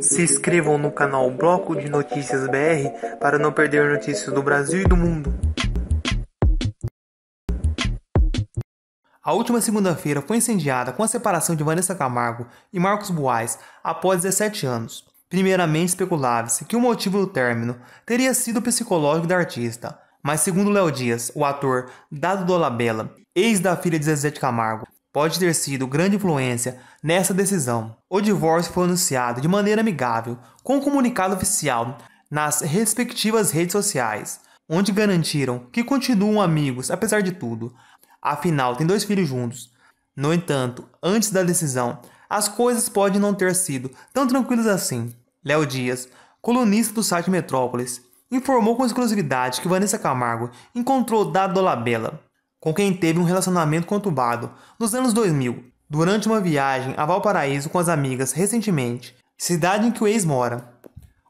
Se inscrevam no canal Bloco de Notícias BR para não perder notícias do Brasil e do mundo. A última segunda-feira foi incendiada com a separação de Vanessa Camargo e Marcos Buais após 17 anos. Primeiramente, especulava-se que o motivo do término teria sido psicológico da artista, mas segundo Léo Dias, o ator Dado Dolabella, ex da filha de Zezé de Camargo, pode ter sido grande influência nessa decisão. O divórcio foi anunciado de maneira amigável, com um comunicado oficial nas respectivas redes sociais, onde garantiram que continuam amigos apesar de tudo. Afinal, tem dois filhos juntos. No entanto, antes da decisão, as coisas podem não ter sido tão tranquilas assim. Léo Dias, colunista do site Metrópolis, informou com exclusividade que Vanessa Camargo encontrou Dado Labela com quem teve um relacionamento conturbado nos anos 2000, durante uma viagem a Valparaíso com as amigas recentemente, cidade em que o ex mora.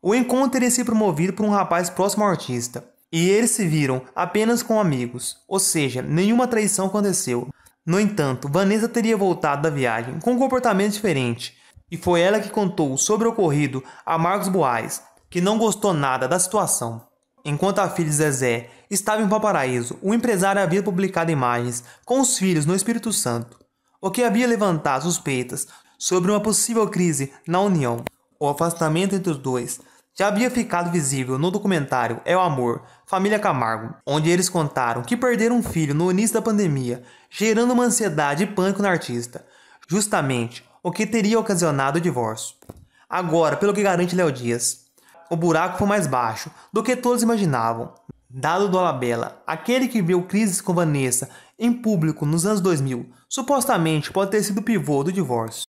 O encontro teria sido promovido por um rapaz próximo ao artista, e eles se viram apenas com amigos, ou seja, nenhuma traição aconteceu. No entanto, Vanessa teria voltado da viagem com um comportamento diferente, e foi ela que contou sobre o ocorrido a Marcos Boaz, que não gostou nada da situação. Enquanto a filha de Zezé estava em Valparaíso. Um empresário havia publicado imagens com os filhos no Espírito Santo, o que havia levantado suspeitas sobre uma possível crise na união. O afastamento entre os dois já havia ficado visível no documentário É o Amor, Família Camargo, onde eles contaram que perderam um filho no início da pandemia, gerando uma ansiedade e pânico na artista, justamente o que teria ocasionado o divórcio. Agora, pelo que garante Léo Dias, o buraco foi mais baixo do que todos imaginavam. Dado Dolabella, aquele que viu crises com Vanessa em público nos anos 2000, supostamente pode ter sido o pivô do divórcio.